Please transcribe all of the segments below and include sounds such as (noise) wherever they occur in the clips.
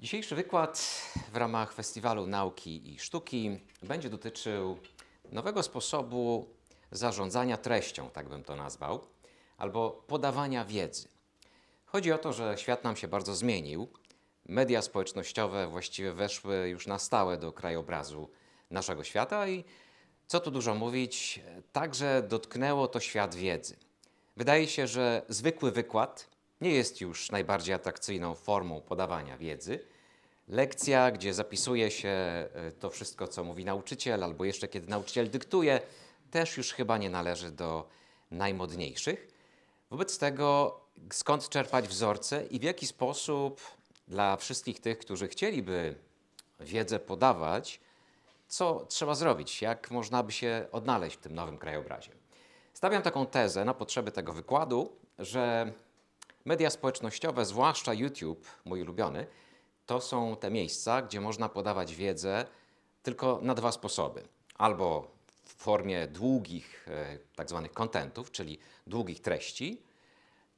Dzisiejszy wykład w ramach Festiwalu Nauki i Sztuki będzie dotyczył nowego sposobu zarządzania treścią, tak bym to nazwał, albo podawania wiedzy. Chodzi o to, że świat nam się bardzo zmienił. Media społecznościowe właściwie weszły już na stałe do krajobrazu naszego świata i co tu dużo mówić, także dotknęło to świat wiedzy. Wydaje się, że zwykły wykład nie jest już najbardziej atrakcyjną formą podawania wiedzy. Lekcja, gdzie zapisuje się e, to wszystko, co mówi nauczyciel, albo jeszcze kiedy nauczyciel dyktuje, też już chyba nie należy do najmodniejszych. Wobec tego, skąd czerpać wzorce i w jaki sposób dla wszystkich tych, którzy chcieliby wiedzę podawać, co trzeba zrobić, jak można by się odnaleźć w tym nowym krajobrazie. Stawiam taką tezę na potrzeby tego wykładu, że Media społecznościowe, zwłaszcza YouTube, mój ulubiony, to są te miejsca, gdzie można podawać wiedzę tylko na dwa sposoby. Albo w formie długich e, tak zwanych kontentów, czyli długich treści,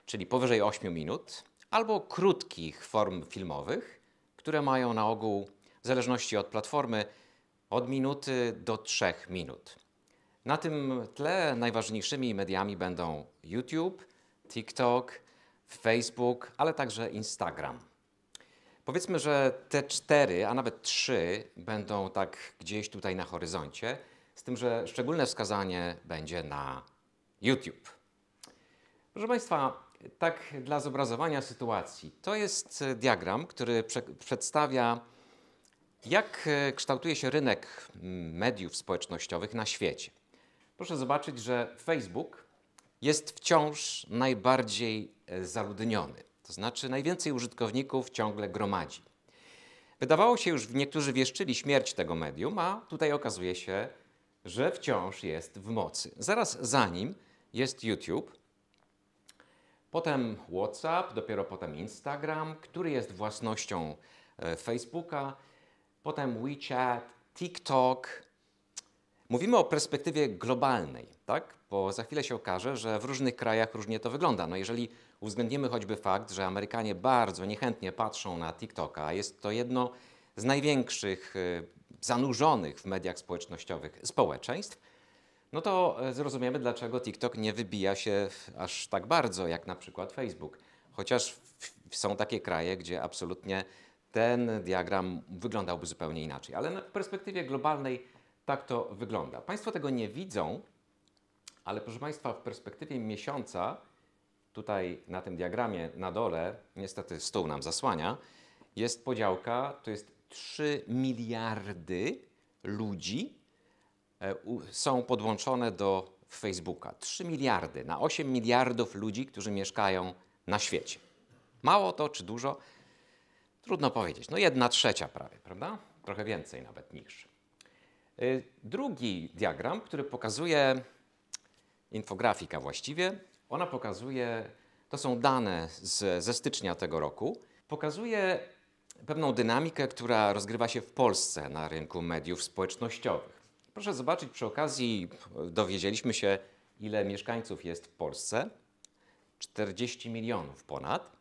czyli powyżej 8 minut, albo krótkich form filmowych, które mają na ogół, w zależności od platformy, od minuty do 3 minut. Na tym tle najważniejszymi mediami będą YouTube, TikTok, Facebook, ale także Instagram. Powiedzmy, że te cztery, a nawet trzy będą tak gdzieś tutaj na horyzoncie, z tym, że szczególne wskazanie będzie na YouTube. Proszę Państwa, tak dla zobrazowania sytuacji, to jest diagram, który prze przedstawia, jak e, kształtuje się rynek mm, mediów społecznościowych na świecie. Proszę zobaczyć, że Facebook jest wciąż najbardziej E, zaludniony. To znaczy najwięcej użytkowników ciągle gromadzi. Wydawało się już, niektórzy wieszczyli śmierć tego medium, a tutaj okazuje się, że wciąż jest w mocy. Zaraz za nim jest YouTube, potem WhatsApp, dopiero potem Instagram, który jest własnością e, Facebooka, potem WeChat, TikTok. Mówimy o perspektywie globalnej, tak? Bo za chwilę się okaże, że w różnych krajach różnie to wygląda. No jeżeli Uwzględnimy choćby fakt, że Amerykanie bardzo niechętnie patrzą na TikToka. Jest to jedno z największych y, zanurzonych w mediach społecznościowych społeczeństw. No to y, zrozumiemy, dlaczego TikTok nie wybija się aż tak bardzo jak na przykład Facebook. Chociaż są takie kraje, gdzie absolutnie ten diagram wyglądałby zupełnie inaczej. Ale w perspektywie globalnej tak to wygląda. Państwo tego nie widzą, ale proszę Państwa, w perspektywie miesiąca Tutaj na tym diagramie na dole, niestety stół nam zasłania, jest podziałka, to jest 3 miliardy ludzi e, są podłączone do Facebooka. 3 miliardy na 8 miliardów ludzi, którzy mieszkają na świecie. Mało to czy dużo? Trudno powiedzieć. No jedna trzecia prawie, prawda? Trochę więcej nawet niż. E, drugi diagram, który pokazuje infografika właściwie, ona pokazuje, to są dane z, ze stycznia tego roku, pokazuje pewną dynamikę, która rozgrywa się w Polsce na rynku mediów społecznościowych. Proszę zobaczyć, przy okazji dowiedzieliśmy się, ile mieszkańców jest w Polsce. 40 milionów ponad,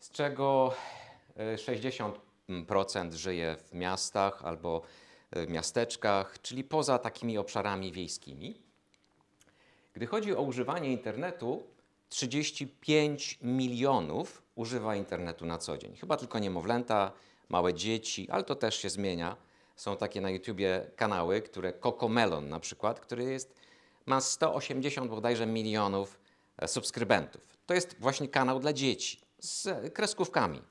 z czego 60% e, żyje w miastach albo e, miasteczkach, czyli poza takimi obszarami wiejskimi. Gdy chodzi o używanie internetu, 35 milionów używa internetu na co dzień. Chyba tylko niemowlęta, małe dzieci, ale to też się zmienia. Są takie na YouTubie kanały, które Melon, na przykład, który jest, ma 180 bodajże milionów e, subskrybentów. To jest właśnie kanał dla dzieci z kreskówkami.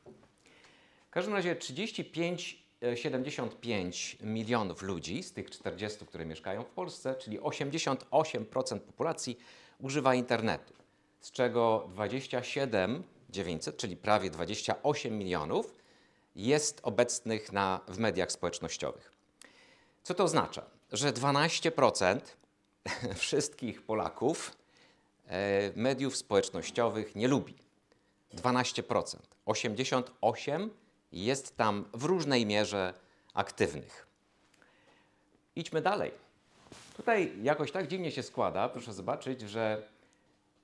W każdym razie 35 75 milionów ludzi z tych 40, które mieszkają w Polsce, czyli 88% populacji używa internetu, z czego 27 900, czyli prawie 28 milionów, jest obecnych na, w mediach społecznościowych. Co to oznacza? Że 12% (laughs) wszystkich Polaków e, mediów społecznościowych nie lubi. 12%. 88 jest tam w różnej mierze aktywnych. Idźmy dalej. Tutaj jakoś tak dziwnie się składa, proszę zobaczyć, że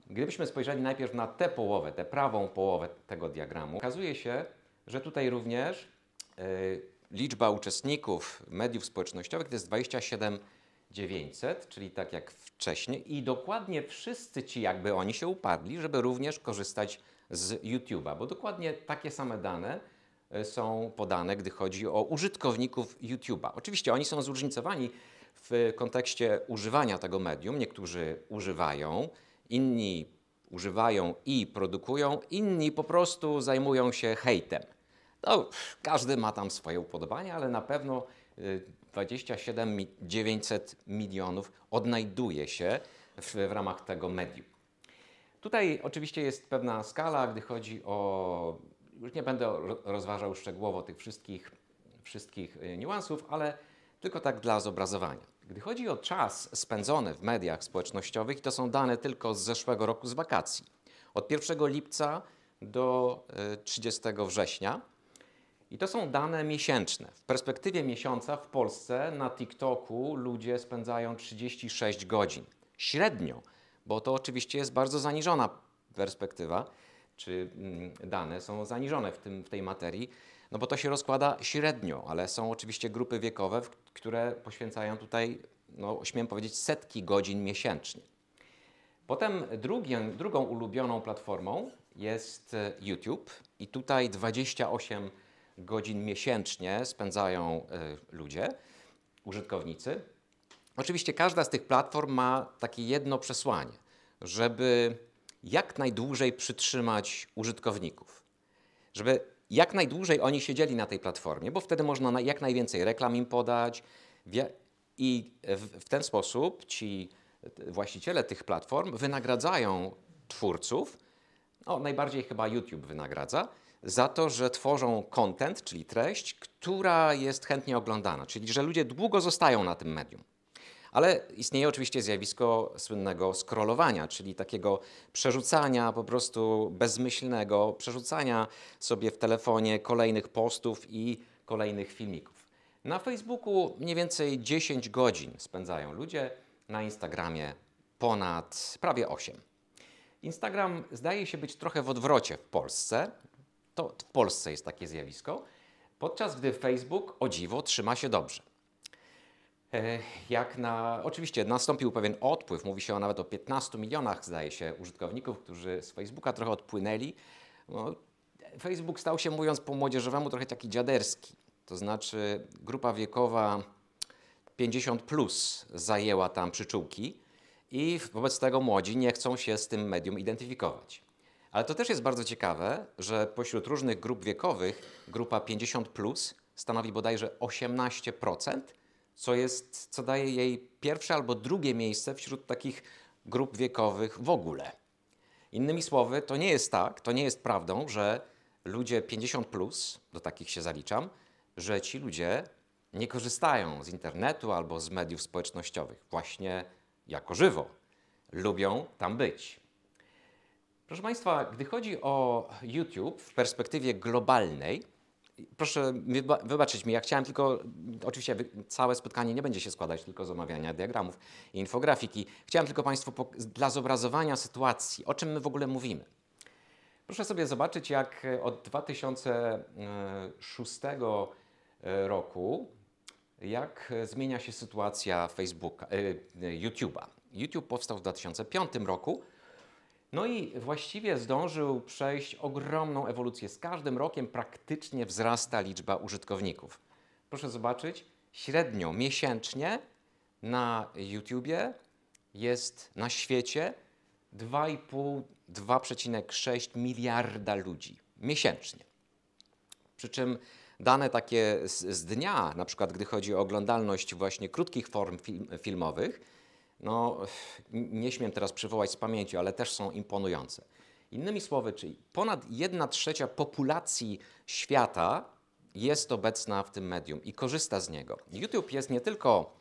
gdybyśmy spojrzeli najpierw na tę połowę, tę prawą połowę tego diagramu, okazuje się, że tutaj również yy, liczba uczestników mediów społecznościowych to jest 27 900, czyli tak jak wcześniej, i dokładnie wszyscy ci, jakby oni się upadli, żeby również korzystać z YouTube'a, bo dokładnie takie same dane E, są podane, gdy chodzi o użytkowników YouTube'a. Oczywiście oni są zróżnicowani w kontekście używania tego medium. Niektórzy używają, inni używają i produkują, inni po prostu zajmują się hejtem. No, każdy ma tam swoje upodobania, ale na pewno 27 e, 900 milionów odnajduje się w, w ramach tego medium. Tutaj oczywiście jest pewna skala, gdy chodzi o już nie będę rozważał szczegółowo tych wszystkich, wszystkich y, niuansów, ale tylko tak dla zobrazowania. Gdy chodzi o czas spędzony w mediach społecznościowych, to są dane tylko z zeszłego roku z wakacji. Od 1 lipca do 30 y, września. I to są dane miesięczne. W perspektywie miesiąca w Polsce na TikToku ludzie spędzają 36 godzin. Średnio, bo to oczywiście jest bardzo zaniżona perspektywa czy mm, dane są zaniżone w, tym, w tej materii, no bo to się rozkłada średnio, ale są oczywiście grupy wiekowe, które poświęcają tutaj, no śmiem powiedzieć, setki godzin miesięcznie. Potem drugi, drugą ulubioną platformą jest e, YouTube i tutaj 28 godzin miesięcznie spędzają y, ludzie, użytkownicy. Oczywiście każda z tych platform ma takie jedno przesłanie, żeby jak najdłużej przytrzymać użytkowników, żeby jak najdłużej oni siedzieli na tej platformie, bo wtedy można jak najwięcej reklam im podać i w ten sposób ci właściciele tych platform wynagradzają twórców, no, najbardziej chyba YouTube wynagradza, za to, że tworzą content, czyli treść, która jest chętnie oglądana, czyli że ludzie długo zostają na tym medium. Ale istnieje oczywiście zjawisko słynnego scrollowania, czyli takiego przerzucania po prostu bezmyślnego, przerzucania sobie w telefonie kolejnych postów i kolejnych filmików. Na Facebooku mniej więcej 10 godzin spędzają ludzie, na Instagramie ponad prawie 8. Instagram zdaje się być trochę w odwrocie w Polsce. To w Polsce jest takie zjawisko, podczas gdy Facebook o dziwo trzyma się dobrze. E, jak na. Oczywiście nastąpił pewien odpływ, mówi się o nawet o 15 milionach, zdaje się, użytkowników, którzy z Facebooka trochę odpłynęli. No, Facebook stał się, mówiąc po młodzieżowemu, trochę taki dziaderski. To znaczy grupa wiekowa 50 plus zajęła tam przyczółki i wobec tego młodzi nie chcą się z tym medium identyfikować. Ale to też jest bardzo ciekawe, że pośród różnych grup wiekowych grupa 50 plus stanowi bodajże 18%, co, jest, co daje jej pierwsze albo drugie miejsce wśród takich grup wiekowych w ogóle. Innymi słowy, to nie jest tak, to nie jest prawdą, że ludzie 50, plus, do takich się zaliczam, że ci ludzie nie korzystają z internetu albo z mediów społecznościowych, właśnie jako żywo. Lubią tam być. Proszę Państwa, gdy chodzi o YouTube w perspektywie globalnej, proszę wybaczyć mi, ja chciałem tylko, oczywiście całe spotkanie nie będzie się składać tylko z omawiania diagramów i infografiki. Chciałem tylko Państwu dla zobrazowania sytuacji, o czym my w ogóle mówimy. Proszę sobie zobaczyć, jak e, od 2006 e, roku, jak e, zmienia się sytuacja Facebooka, YouTube'a. YouTube powstał w 2005 roku, no i właściwie zdążył przejść ogromną ewolucję. Z każdym rokiem praktycznie wzrasta liczba użytkowników. Proszę zobaczyć, średnio miesięcznie na YouTubie jest na świecie 2,5-2,6 miliarda ludzi miesięcznie. Przy czym dane takie z, z, dnia, na przykład gdy chodzi o oglądalność właśnie krótkich form film, filmowych, no nie śmiem teraz przywołać z pamięci, ale też są imponujące. Innymi słowy, czyli ponad 1 trzecia populacji świata jest obecna w tym medium i korzysta z niego. YouTube jest nie tylko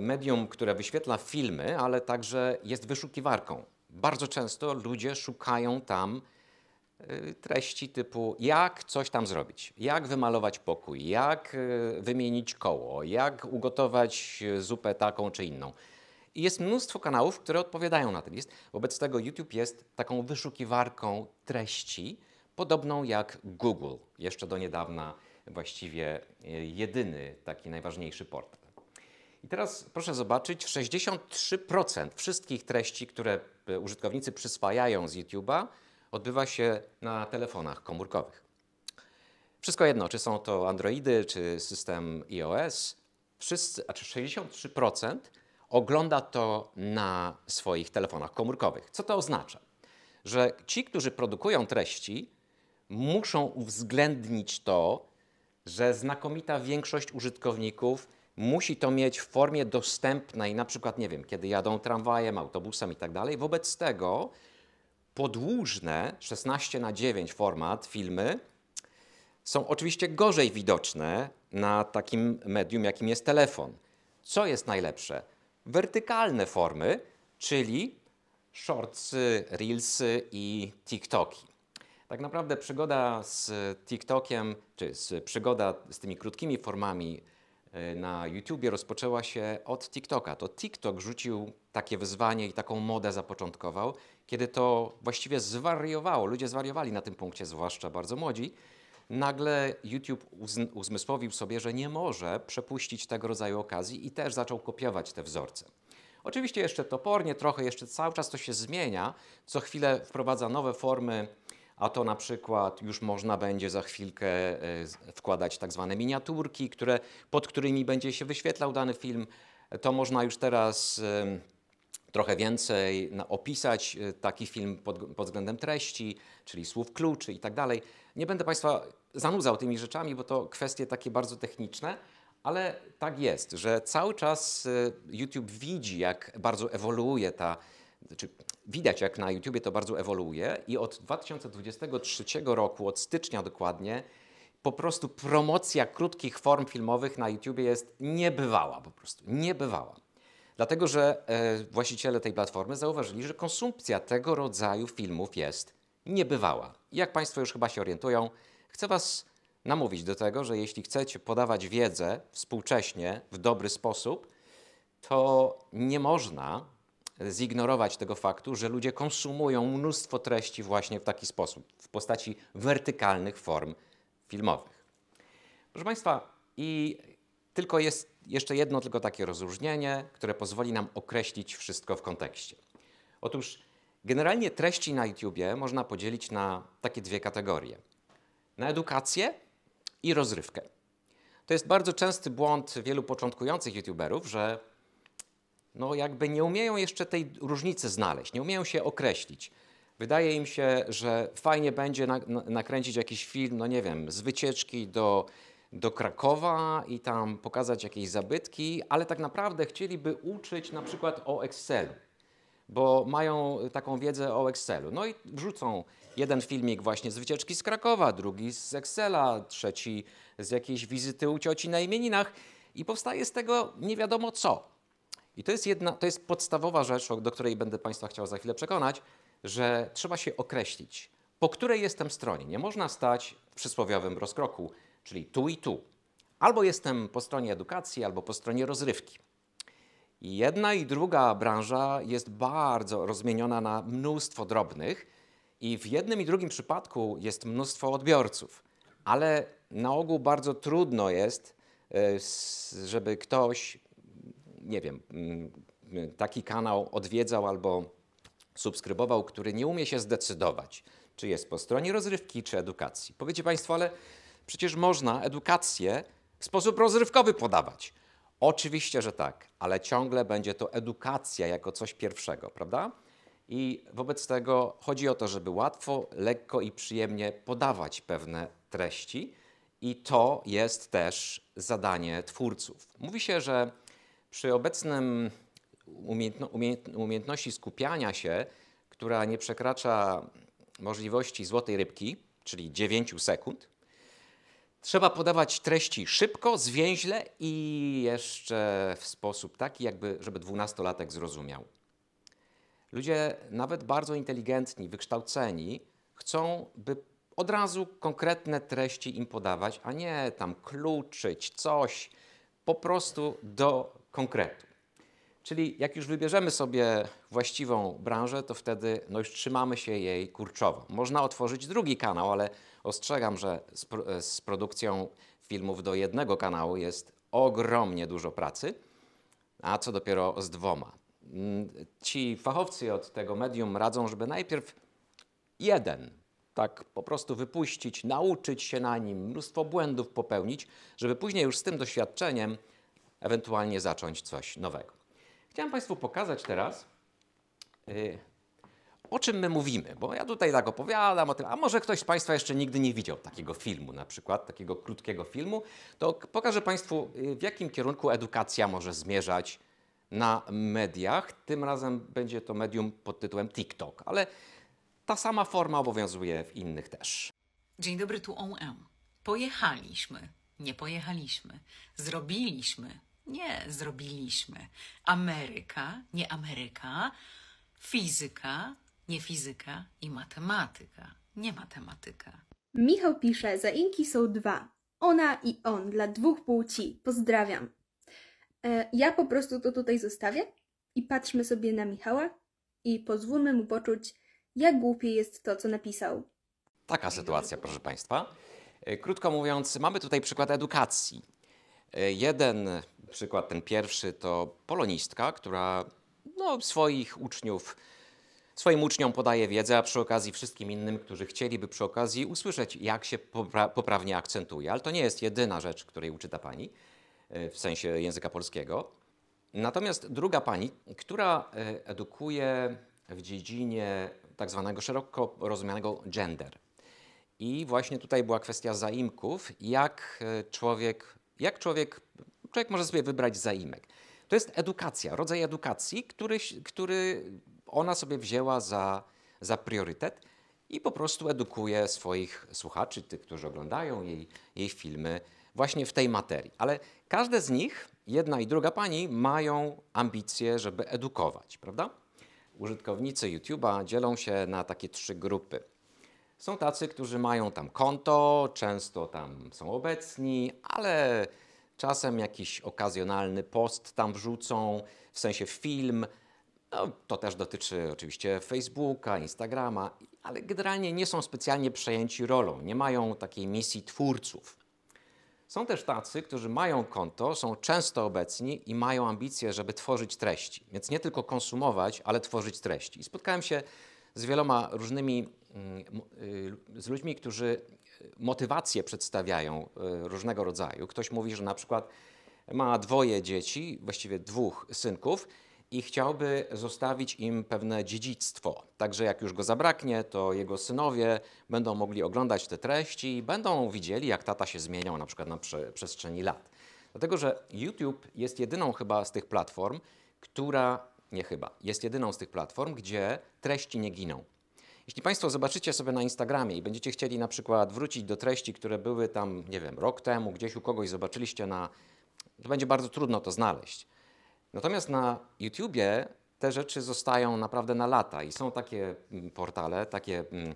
medium, które wyświetla filmy, ale także jest wyszukiwarką. Bardzo często ludzie szukają tam y, treści typu jak coś tam zrobić, jak wymalować pokój, jak y, wymienić koło, jak ugotować y, zupę taką czy inną. I jest mnóstwo kanałów, które odpowiadają na ten list. Wobec tego YouTube jest taką wyszukiwarką treści, podobną jak Google, jeszcze do niedawna właściwie e, jedyny taki najważniejszy portal. I teraz proszę zobaczyć, 63% wszystkich treści, które e, użytkownicy przyswajają z YouTube'a, odbywa się na telefonach komórkowych. Wszystko jedno, czy są to Androidy, czy system iOS, wszyscy, a czy 63% ogląda to na swoich telefonach komórkowych. Co to oznacza? Że ci, którzy produkują treści, muszą uwzględnić to, że znakomita większość użytkowników musi to mieć w formie dostępnej, na przykład, nie wiem, kiedy jadą tramwajem, autobusem i tak dalej. Wobec tego podłużne 16 na 9 format filmy są oczywiście gorzej widoczne na takim medium, jakim jest telefon. Co jest najlepsze? wertykalne formy, czyli shortsy, reelsy i TikToki. Tak naprawdę przygoda z TikTokiem, czy z, przygoda z tymi krótkimi formami e, na YouTubie rozpoczęła się od TikToka. To TikTok rzucił takie wyzwanie i taką modę zapoczątkował, kiedy to właściwie zwariowało. Ludzie zwariowali na tym punkcie, zwłaszcza bardzo młodzi nagle YouTube uzmysłowił sobie, że nie może przepuścić tego rodzaju okazji i też zaczął kopiować te wzorce. Oczywiście jeszcze topornie, trochę jeszcze cały czas to się zmienia. Co chwilę wprowadza nowe formy, a to na przykład już można będzie za chwilkę e, wkładać tak zwane miniaturki, które, pod którymi będzie się wyświetlał dany film. To można już teraz trochę więcej opisać e, taki film pod, pod względem treści, czyli słów kluczy i tak dalej. Nie będę Państwa zanudzał tymi rzeczami, bo to kwestie takie bardzo techniczne, ale tak jest, że cały czas e, YouTube widzi, jak bardzo ewoluuje ta, znaczy widać jak na YouTubie to bardzo ewoluuje i od 2023 roku, od stycznia dokładnie, po prostu promocja krótkich form filmowych na YouTubie jest niebywała po prostu, niebywała. Dlatego, że e, właściciele tej platformy zauważyli, że konsumpcja tego rodzaju filmów jest niebywała. Jak Państwo już chyba się orientują, chcę Was namówić do tego, że jeśli chcecie podawać wiedzę współcześnie, w dobry sposób, to nie można zignorować tego faktu, że ludzie konsumują mnóstwo treści właśnie w taki sposób, w postaci wertykalnych form filmowych. Proszę Państwa, i tylko jest jeszcze jedno tylko takie rozróżnienie, które pozwoli nam określić wszystko w kontekście. Otóż generalnie treści na YouTubie można podzielić na takie dwie kategorie. Na edukację i rozrywkę. To jest bardzo częsty błąd wielu początkujących YouTuberów, że no jakby nie umieją jeszcze tej różnicy znaleźć, nie umieją się określić. Wydaje im się, że fajnie będzie nakręcić jakiś film, no nie wiem, z wycieczki do do Krakowa i tam pokazać jakieś zabytki, ale tak naprawdę chcieliby uczyć na przykład o Excelu, bo mają taką wiedzę o Excelu. No i wrzucą jeden filmik właśnie z wycieczki z Krakowa, drugi z Excela, trzeci z jakiejś wizyty u cioci na imieninach i powstaje z tego nie wiadomo co. I to jest, jedna, to jest podstawowa rzecz, do której będę Państwa chciał za chwilę przekonać, że trzeba się określić, po której jestem stronie. Nie można stać w przysłowiowym rozkroku czyli tu i tu. Albo jestem po stronie edukacji, albo po stronie rozrywki. jedna i druga branża jest bardzo rozmieniona na mnóstwo drobnych, i w jednym i drugim przypadku jest mnóstwo odbiorców, ale na ogół bardzo trudno jest, e, żeby ktoś, nie wiem, mm, taki kanał odwiedzał albo subskrybował, który nie umie się zdecydować, czy jest po stronie rozrywki, czy edukacji. Powiecie Państwo, ale Przecież można edukację w sposób rozrywkowy podawać. Oczywiście, że tak, ale ciągle będzie to edukacja jako coś pierwszego, prawda? I wobec tego chodzi o to, żeby łatwo, lekko i przyjemnie podawać pewne treści, i to jest też zadanie twórców. Mówi się, że przy obecnym umiejętno, umiejętności skupiania się, która nie przekracza możliwości złotej rybki, czyli 9 sekund, Trzeba podawać treści szybko, zwięźle i jeszcze w sposób taki, jakby, żeby dwunastolatek zrozumiał. Ludzie, nawet bardzo inteligentni, wykształceni, chcą, by od razu konkretne treści im podawać, a nie tam kluczyć coś, po prostu do konkretu. Czyli jak już wybierzemy sobie właściwą branżę, to wtedy no już trzymamy się jej kurczowo. Można otworzyć drugi kanał, ale ostrzegam, że z, pro, z produkcją filmów do jednego kanału jest ogromnie dużo pracy, a co dopiero z dwoma. Mm, ci fachowcy od tego medium radzą, żeby najpierw jeden tak po prostu wypuścić, nauczyć się na nim, mnóstwo błędów popełnić, żeby później już z tym doświadczeniem ewentualnie zacząć coś nowego. Chciałem Państwu pokazać teraz, y, o czym my mówimy, bo ja tutaj tak opowiadam o tym, a może ktoś z Państwa jeszcze nigdy nie widział takiego filmu, na przykład takiego krótkiego filmu, to pokażę Państwu, y, w jakim kierunku edukacja może zmierzać na mediach. Tym razem będzie to medium pod tytułem TikTok, ale ta sama forma obowiązuje w innych też. Dzień dobry, tu OM. Pojechaliśmy, nie pojechaliśmy, zrobiliśmy, nie, zrobiliśmy. Ameryka, nie Ameryka, fizyka, nie fizyka i matematyka, nie matematyka. Michał pisze, zaimki są dwa. Ona i on, dla dwóch płci. Pozdrawiam. E, ja po prostu to tutaj zostawię i patrzmy sobie na Michała i pozwólmy mu poczuć, jak głupie jest to, co napisał. Taka sytuacja, proszę Państwa. E, krótko mówiąc, mamy tutaj przykład edukacji. E, jeden Przykład ten pierwszy to polonistka, która no, swoich uczniów, swoim uczniom podaje wiedzę, a przy okazji wszystkim innym, którzy chcieliby przy okazji usłyszeć, jak się popra poprawnie akcentuje. Ale to nie jest jedyna rzecz, której uczy ta pani e, w sensie języka polskiego. Natomiast druga pani, która e, edukuje w dziedzinie tak zwanego szeroko rozumianego gender. I właśnie tutaj była kwestia zaimków, jak e, człowiek, jak człowiek Człowiek może sobie wybrać zaimek. To jest edukacja, rodzaj edukacji, który, który ona sobie wzięła za, za priorytet i po prostu edukuje swoich słuchaczy, tych, którzy oglądają jej, jej filmy, właśnie w tej materii. Ale każde z nich, jedna i druga pani, mają ambicje, żeby edukować, prawda? Użytkownicy YouTube'a dzielą się na takie trzy grupy. Są tacy, którzy mają tam konto, często tam są obecni, ale Czasem jakiś okazjonalny post tam wrzucą, w sensie film. No, to też dotyczy oczywiście Facebooka, Instagrama, ale generalnie nie są specjalnie przejęci rolą, nie mają takiej misji twórców. Są też tacy, którzy mają konto, są często obecni i mają ambicje, żeby tworzyć treści. Więc nie tylko konsumować, ale tworzyć treści. I spotkałem się z wieloma różnymi, mm, y, z ludźmi, którzy motywacje przedstawiają e, różnego rodzaju. Ktoś mówi, że na przykład ma dwoje dzieci, właściwie dwóch synków i chciałby zostawić im pewne dziedzictwo. Także jak już go zabraknie, to jego synowie będą mogli oglądać te treści i będą widzieli, jak tata się zmieniał na przykład na przestrzeni lat. Dlatego, że YouTube jest jedyną chyba z tych platform, która, nie chyba, jest jedyną z tych platform, gdzie treści nie giną. Jeśli Państwo zobaczycie sobie na Instagramie i będziecie chcieli na przykład wrócić do treści, które były tam, nie wiem, rok temu, gdzieś u kogoś zobaczyliście na. to będzie bardzo trudno to znaleźć. Natomiast na YouTubie te rzeczy zostają naprawdę na lata i są takie mm, portale, takie, mm,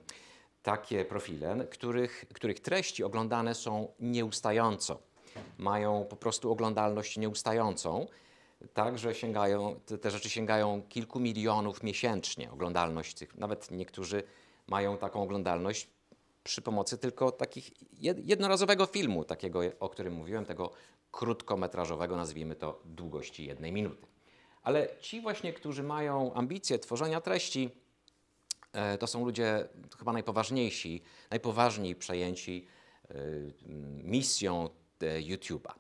takie profile, których, których treści oglądane są nieustająco. Mają po prostu oglądalność nieustającą tak, że sięgają, te, te rzeczy sięgają kilku milionów miesięcznie, oglądalność tych, nawet niektórzy mają taką oglądalność przy pomocy tylko takich jednorazowego filmu, takiego, o którym mówiłem, tego krótkometrażowego, nazwijmy to długości jednej minuty. Ale ci właśnie, którzy mają ambicje tworzenia treści, e, to są ludzie chyba najpoważniejsi, najpoważniej przejęci e, misją e, YouTube'a.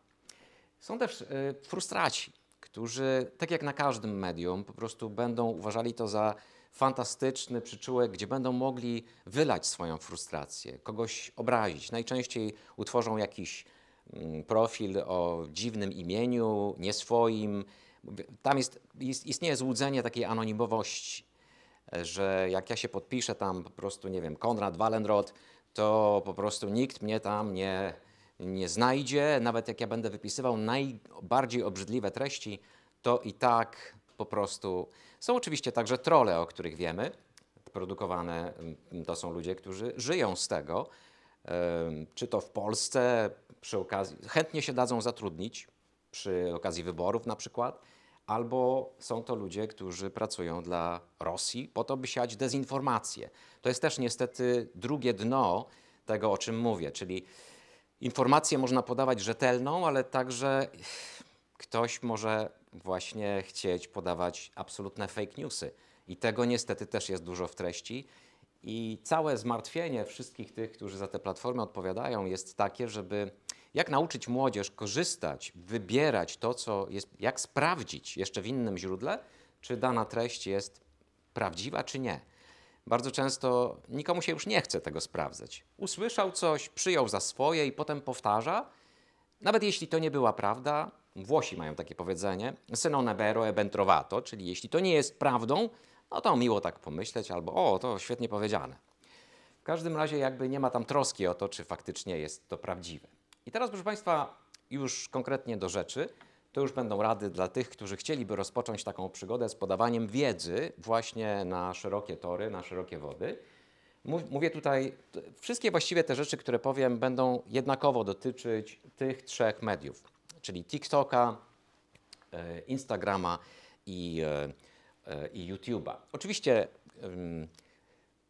Są też frustraci, którzy, tak jak na każdym medium, po prostu będą uważali to za fantastyczny przyczółek, gdzie będą mogli wylać swoją frustrację, kogoś obrazić. Najczęściej utworzą jakiś mm, profil o dziwnym imieniu, nieswoim. Tam jest, istnieje złudzenie takiej anonimowości, że jak ja się podpiszę tam po prostu, nie wiem, Konrad Wallenrod, to po prostu nikt mnie tam nie nie znajdzie, nawet jak ja będę wypisywał najbardziej obrzydliwe treści, to i tak po prostu. Są oczywiście także trole, o których wiemy, produkowane mm, to są ludzie, którzy żyją z tego, czy to w Polsce przy okazji, chętnie się dadzą zatrudnić przy okazji wyborów na przykład, albo są to ludzie, którzy pracują dla Rosji po to, by siać dezinformację. To jest też niestety drugie dno tego, o czym mówię, czyli informację można podawać rzetelną, ale także ktoś może właśnie chcieć podawać absolutne fake newsy. I tego niestety też jest dużo w treści. I całe zmartwienie wszystkich tych, którzy za te platformy odpowiadają, jest takie, żeby jak nauczyć młodzież korzystać, wybierać to, co jest, jak sprawdzić jeszcze w innym źródle, czy dana treść jest prawdziwa, czy nie. Bardzo często nikomu się już nie chce tego sprawdzać. Usłyszał coś, przyjął za swoje i potem powtarza, nawet jeśli to nie była prawda. Włosi mają takie powiedzenie: se non vero e ben trovato, czyli jeśli to nie jest prawdą, no to miło tak pomyśleć albo o, to świetnie powiedziane. W każdym razie jakby nie ma tam troski o to, czy faktycznie jest to prawdziwe. I teraz proszę państwa, już konkretnie do rzeczy to już będą rady dla tych, którzy chcieliby rozpocząć taką przygodę z podawaniem wiedzy właśnie na szerokie tory, na szerokie wody. Mówię tutaj, wszystkie właściwie te rzeczy, które powiem, będą jednakowo dotyczyć tych trzech mediów, czyli TikToka, e, Instagrama i, e, e, i YouTube'a. Oczywiście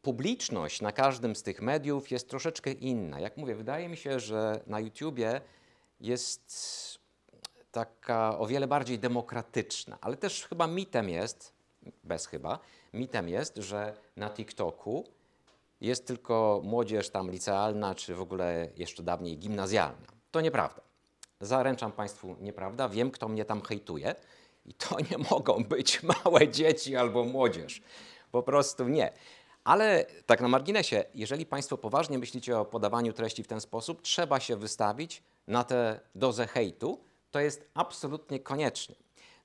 publiczność na każdym z tych mediów jest troszeczkę inna. Jak mówię, wydaje mi się, że na YouTubie jest taka o wiele bardziej demokratyczna, ale też chyba mitem jest, bez chyba, mitem jest, że na TikToku jest tylko młodzież tam licealna, czy w ogóle jeszcze dawniej gimnazjalna. To nieprawda. Zaręczam Państwu, nieprawda. Wiem, kto mnie tam hejtuje. I to (laughs) nie mogą być małe dzieci albo młodzież. Po prostu nie. Ale tak na marginesie, jeżeli Państwo poważnie myślicie o podawaniu treści w ten sposób, trzeba się wystawić na tę dozę hejtu, to jest absolutnie konieczne.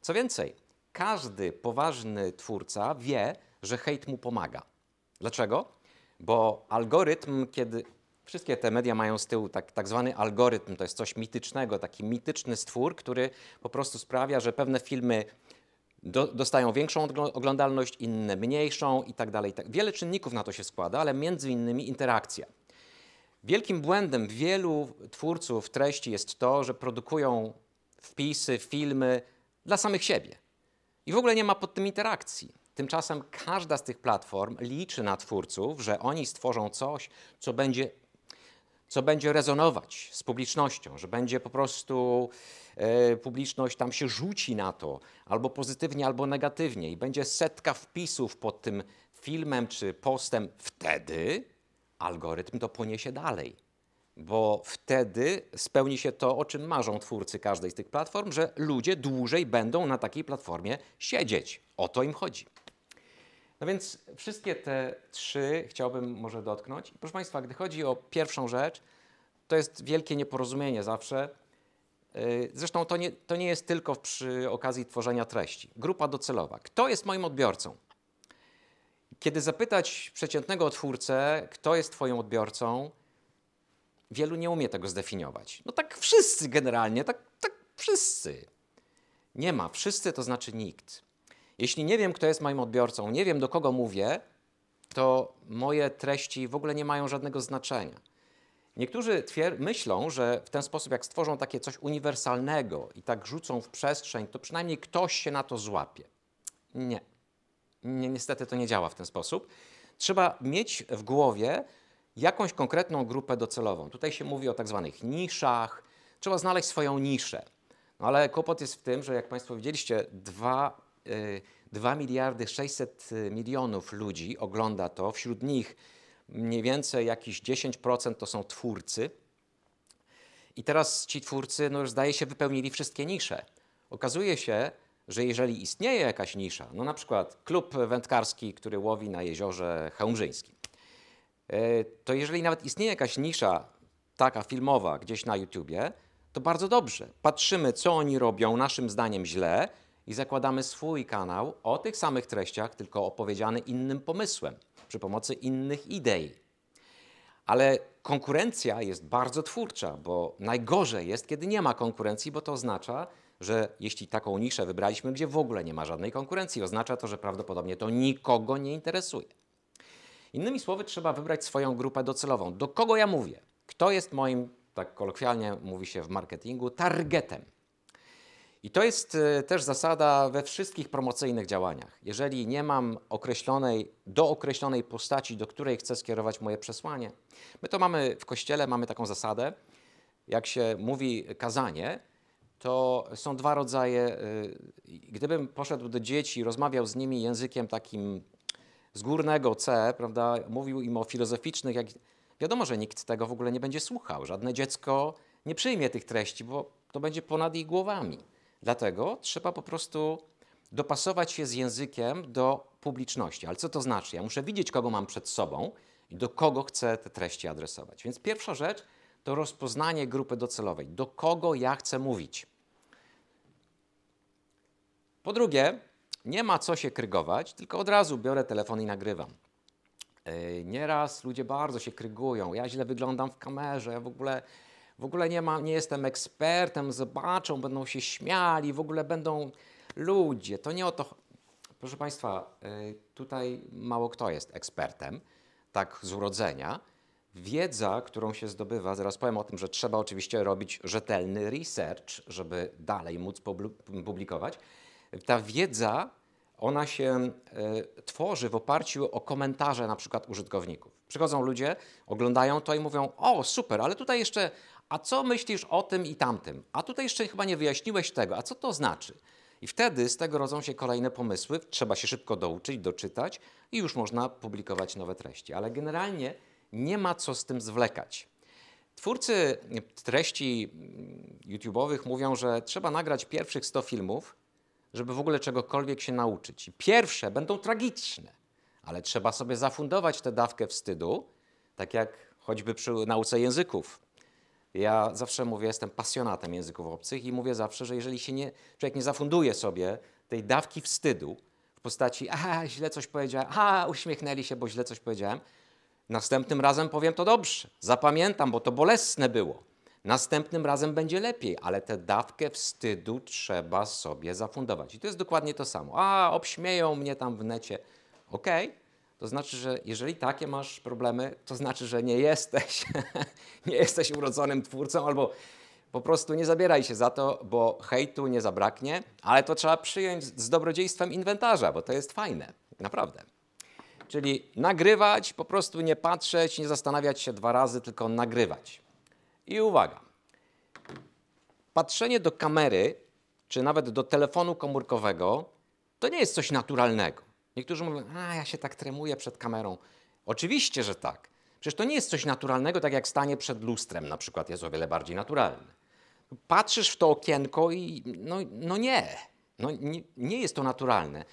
Co więcej, każdy poważny twórca wie, że hejt mu pomaga. Dlaczego? Bo algorytm, kiedy wszystkie te media mają z tyłu tak, tak zwany algorytm, to jest coś mitycznego, taki mityczny stwór, który po prostu sprawia, że pewne filmy do, dostają większą oglądalność, inne mniejszą i tak dalej. Tak, wiele czynników na to się składa, ale między innymi interakcja. Wielkim błędem wielu twórców treści jest to, że produkują wpisy, filmy dla samych siebie. I w ogóle nie ma pod tym interakcji. Tymczasem każda z tych platform liczy na twórców, że oni stworzą coś, co będzie, co będzie rezonować z publicznością, że będzie po prostu y, publiczność tam się rzuci na to albo pozytywnie, albo negatywnie i będzie setka wpisów pod tym filmem czy postem. Wtedy algorytm to poniesie dalej bo wtedy spełni się to, o czym marzą twórcy każdej z tych platform, że ludzie dłużej będą na takiej platformie siedzieć. O to im chodzi. No więc wszystkie te trzy chciałbym może dotknąć. Proszę Państwa, gdy chodzi o pierwszą rzecz, to jest wielkie nieporozumienie zawsze. Y, zresztą to nie, to nie jest tylko przy okazji tworzenia treści. Grupa docelowa. Kto jest moim odbiorcą? Kiedy zapytać przeciętnego twórcę, kto jest Twoim odbiorcą, Wielu nie umie tego zdefiniować. No tak wszyscy generalnie, tak, tak wszyscy. Nie ma. Wszyscy to znaczy nikt. Jeśli nie wiem, kto jest moim odbiorcą, nie wiem, do kogo mówię, to moje treści w ogóle nie mają żadnego znaczenia. Niektórzy myślą, że w ten sposób, jak stworzą takie coś uniwersalnego i tak rzucą w przestrzeń, to przynajmniej ktoś się na to złapie. Nie. nie niestety to nie działa w ten sposób. Trzeba mieć w głowie, jakąś konkretną grupę docelową. Tutaj się mówi o tak zwanych niszach. Trzeba znaleźć swoją niszę. No ale kłopot jest w tym, że jak Państwo widzieliście, 2, 2 y, miliardy 600 y, milionów ludzi ogląda to. Wśród nich mniej więcej jakieś 10% to są twórcy. I teraz ci twórcy, no już zdaje się, wypełnili wszystkie nisze. Okazuje się, że jeżeli istnieje jakaś nisza, no na przykład klub wędkarski, który łowi na jeziorze Chełmżyńskim, E, to jeżeli nawet istnieje jakaś nisza taka filmowa gdzieś na YouTubie, to bardzo dobrze. Patrzymy, co oni robią, naszym zdaniem źle, i zakładamy swój kanał o tych samych treściach, tylko opowiedziany innym pomysłem, przy pomocy innych idei. Ale konkurencja jest bardzo twórcza, bo najgorzej jest, kiedy nie ma konkurencji, bo to oznacza, że jeśli taką niszę wybraliśmy, gdzie w ogóle nie ma żadnej konkurencji, oznacza to, że prawdopodobnie to nikogo nie interesuje. Innymi słowy, trzeba wybrać swoją grupę docelową. Do kogo ja mówię? Kto jest moim, tak kolokwialnie mówi się w marketingu, targetem? I to jest y, też zasada we wszystkich promocyjnych działaniach. Jeżeli nie mam określonej, do określonej postaci, do której chcę skierować moje przesłanie, my to mamy w kościele, mamy taką zasadę, jak się mówi kazanie, to są dwa rodzaje. Y, gdybym poszedł do dzieci, rozmawiał z nimi językiem takim z górnego C, prawda, mówił im o filozoficznych, jak... wiadomo, że nikt tego w ogóle nie będzie słuchał, żadne dziecko nie przyjmie tych treści, bo to będzie ponad ich głowami. Dlatego trzeba po prostu dopasować się z językiem do publiczności. Ale co to znaczy? Ja muszę widzieć, kogo mam przed sobą i do kogo chcę te treści adresować. Więc pierwsza rzecz to rozpoznanie grupy docelowej, do kogo ja chcę mówić. Po drugie, nie ma co się krygować, tylko od razu biorę telefon i nagrywam. E, nieraz ludzie bardzo się krygują. Ja źle wyglądam w kamerze, ja w ogóle, w ogóle nie, nie jestem ekspertem, zobaczą, będą się śmiali, w ogóle będą ludzie. To nie o to. Proszę Państwa, e, tutaj mało kto jest ekspertem, tak z urodzenia. Wiedza, którą się zdobywa, zaraz powiem o tym, że trzeba oczywiście robić rzetelny research, żeby dalej móc publikować, ta wiedza, ona się e, tworzy w oparciu o komentarze na przykład użytkowników. Przychodzą ludzie, oglądają to i mówią, o super, ale tutaj jeszcze, a co myślisz o tym i tamtym? A tutaj jeszcze chyba nie wyjaśniłeś tego, a co to znaczy? I wtedy z tego rodzą się kolejne pomysły, trzeba się szybko douczyć, doczytać i już można publikować nowe treści. Ale generalnie nie ma co z tym zwlekać. Twórcy treści mm, YouTube'owych mówią, że trzeba nagrać pierwszych 100 filmów, żeby w ogóle czegokolwiek się nauczyć. I pierwsze będą tragiczne, ale trzeba sobie zafundować tę dawkę wstydu, tak jak choćby przy nauce języków. Ja zawsze mówię, jestem pasjonatem języków obcych i mówię zawsze, że jeżeli się nie, człowiek nie zafunduje sobie tej dawki wstydu w postaci, a źle coś powiedziałem, a uśmiechnęli się, bo źle coś powiedziałem, następnym razem powiem to dobrze, zapamiętam, bo to bolesne było. Następnym razem będzie lepiej, ale tę dawkę wstydu trzeba sobie zafundować. I to jest dokładnie to samo. A, obśmieją mnie tam w necie. Okej, okay. to znaczy, że jeżeli takie masz problemy, to znaczy, że nie jesteś, (laughs) nie jesteś urodzonym twórcą albo po prostu nie zabieraj się za to, bo hejtu nie zabraknie, ale to trzeba przyjąć z dobrodziejstwem inwentarza, bo to jest fajne, naprawdę. Czyli nagrywać, po prostu nie patrzeć, nie zastanawiać się dwa razy, tylko nagrywać. I uwaga. Patrzenie do kamery, czy nawet do telefonu komórkowego, to nie jest coś naturalnego. Niektórzy mówią, a ja się tak tremuję przed kamerą. Oczywiście, że tak. Przecież to nie jest coś naturalnego, tak jak stanie przed lustrem na przykład jest o wiele bardziej naturalne. Patrzysz w to okienko i no, no nie, no, nie, nie jest to naturalne.